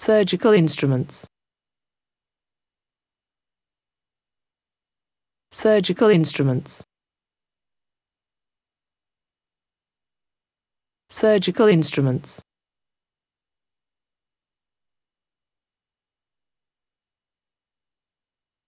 surgical instruments surgical instruments surgical instruments